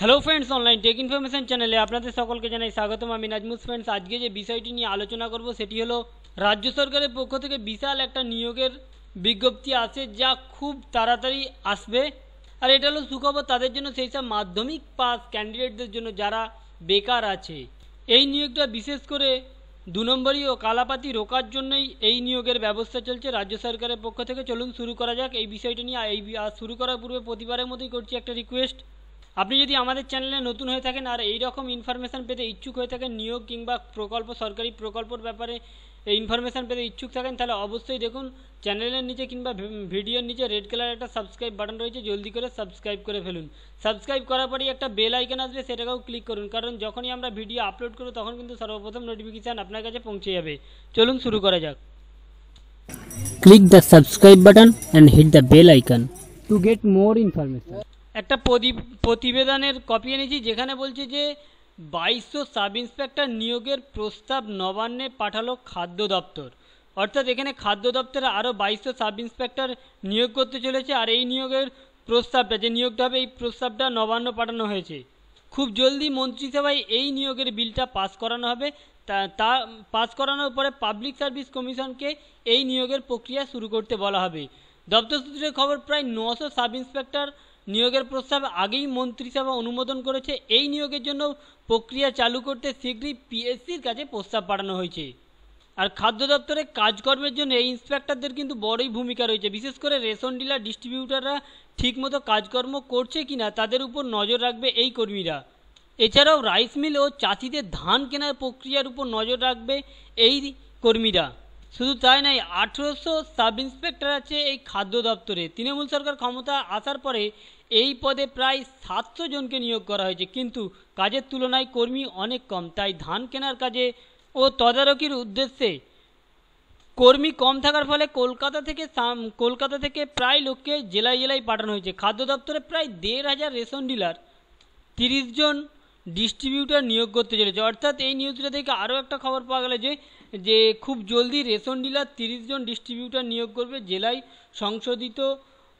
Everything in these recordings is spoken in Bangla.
hello friends online tech information চ্যানেলে আপনাদের সকলকে জানাই স্বাগতম আমি নাজমুস ফ্রেন্ডস আজকে যে বিষয়টি নিয়ে আলোচনা করব সেটি হলো রাজ্য সরকারের পক্ষ থেকে বিশাল একটা নিয়োগের বিজ্ঞপ্তি আছে যা খুব তাড়াতাড়ি আসবে আর এটা হলো সুখবর তাদের জন্য সেই সব মাধ্যমিক পাস ক্যান্ডিডেটদের জন্য যারা বেকার আছে এই নিয়োগটা বিশেষ করে দু নম্বরই ও কালাপাতি রোকার জন্যই এই নিয়োগের ব্যবস্থা চলছে রাজ্য সরকারের পক্ষ থেকে চলুন শুরু করা যাক এই বিষয়টি নিয়ে এই শুরু করার পূর্বে প্রতিবারের মতোই করছি একটা রিকোয়েস্ট আপনি যদি আমাদের চ্যানেলে নতুন হয়ে থাকেন আর এই রকম ইনফরমেশান পেতে ইচ্ছুক হয়ে থাকেন নিয়োগ কিংবা প্রকল্প সরকারি প্রকল্পর ব্যাপারে ইনফরমেশান পেতে ইচ্ছুক থাকেন তাহলে অবশ্যই দেখুন চ্যানেলের নিচে কিংবা ভিডিওর নিচে রেড কালার একটা সাবস্ক্রাইব বাটন রয়েছে জলদি করে সাবস্ক্রাইব করে ফেলুন সাবস্ক্রাইব করার পরেই একটা বেল আইকন আসবে সেটাকেও ক্লিক করুন কারণ যখনই আমরা ভিডিও আপলোড করব তখন কিন্তু সর্বপ্রথম নোটিফিকেশান আপনার কাছে পৌঁছে যাবে চলুন শুরু করা যাক click the subscribe button and hit the bell icon to get more information একটা প্রতিবেদনের কপি এনেছি যেখানে বলছে যে বাইশশো সাব ইন্সপেক্টর নিয়োগের প্রস্তাব নবান্নে পাঠালো খাদ্য দপ্তর অর্থাৎ এখানে খাদ্য দপ্তরে আরও বাইশশো সাব ইন্সপেক্টর নিয়োগ করতে চলেছে আর এই নিয়োগের প্রস্তাবটা যে নিয়োগটা হবে এই প্রস্তাবটা নবান্ন পাঠানো হয়েছে খুব জলদি মন্ত্রিসভায় এই নিয়োগের বিলটা পাস করানো হবে তা পাস করানোর পরে পাবলিক সার্ভিস কমিশনকে এই নিয়োগের প্রক্রিয়া শুরু করতে বলা হবে দপ্তর সূত্রে খবর প্রায় নশো সাব ইন্সপেক্টর নিয়োগের প্রস্তাব আগেই মন্ত্রিসভা অনুমোদন করেছে এই নিয়োগের জন্য প্রক্রিয়া চালু করতে শীঘ্রই পিএসসির কাছে প্রস্তাব পাঠানো হয়েছে আর খাদ্য দপ্তরে কাজকর্মের জন্য এই ইন্সপেক্টরদের কিন্তু বড়ই ভূমিকা রয়েছে বিশেষ করে রেশন ডিলার ডিস্ট্রিবিউটাররা ঠিকমতো কাজকর্ম করছে কিনা তাদের উপর নজর রাখবে এই কর্মীরা এছাড়াও রাইস মিল ও চাষিদের ধান কেনার প্রক্রিয়ার উপর নজর রাখবে এই কর্মীরা শুধু তাই নাই আঠেরোশো সাব ইন্সপেক্টর আছে এই খাদ্য দপ্তরে তৃণমূল সরকার ক্ষমতা আসার পরে এই পদে প্রায় সাতশো জনকে নিয়োগ করা হয়েছে কিন্তু কাজের তুলনায় কর্মী অনেক কম তাই ধান কেনার কাজে ও তদারকির উদ্দেশ্যে কর্মী কম থাকার ফলে কলকাতা থেকে সাম কলকাতা থেকে প্রায় লোককে জেলায় জেলায় পাঠানো হয়েছে খাদ্য দপ্তরে প্রায় দেড় হাজার রেশন ডিলার তিরিশ জন ডিস্ট্রিবিউটার নিয়োগ করতে চলেছে অর্থাৎ এই নিউজটা থেকে আরও একটা খবর পাওয়া গেল যে যে খুব জলদি রেশন ডিলার তিরিশ জন ডিস্ট্রিবিউটার নিয়োগ করবে জেলায় সংশোধিত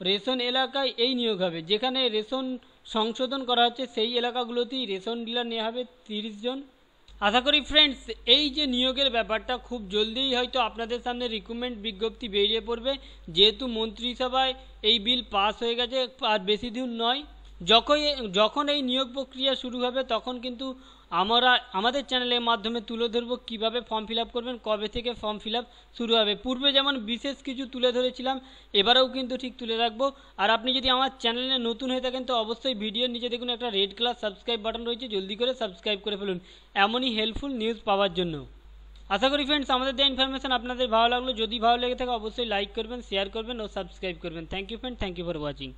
রেশন এলাকায় এই নিয়োগ হবে যেখানে রেশন সংশোধন করা হচ্ছে সেই এলাকাগুলোতেই রেশন ডিলার নেওয়া হবে তিরিশ জন আশা করি ফ্রেন্ডস এই যে নিয়োগের ব্যাপারটা খুব জলদিই হয়তো আপনাদের সামনে রিক্রুটমেন্ট বিজ্ঞপ্তি বেরিয়ে পড়বে যেহেতু মন্ত্রিসভায় এই বিল পাস হয়ে গেছে আর বেশি দিন নয় যখন যখন এই নিয়োগ প্রক্রিয়া শুরু হবে তখন কিন্তু আমরা আমাদের চ্যানেলের মাধ্যমে তুলে ধরব কীভাবে ফর্ম ফিল করবেন কবে থেকে ফর্ম ফিল শুরু হবে পূর্বে যেমন বিশেষ কিছু তুলে ধরেছিলাম এবারেও কিন্তু ঠিক তুলে রাখবো আর আপনি যদি আমার চ্যানেলে নতুন হয়ে থাকেন তো অবশ্যই ভিডিওর নিচে দেখুন একটা রেড কালার সাবস্ক্রাইব বাটন রয়েছে জলদি করে সাবস্ক্রাইব করে ফেলুন এমনই হেল্পফুল নিউজ পাওয়ার জন্য আশা করি ফ্রেন্ডস আমাদের দেওয়া ইনফরমেশন আপনাদের ভালো লাগলো যদি ভালো লেগে থাকে অবশ্যই লাইক করবেন শেয়ার করবেন ও সাবস্ক্রাইব করবেন thank you friend thank you for watching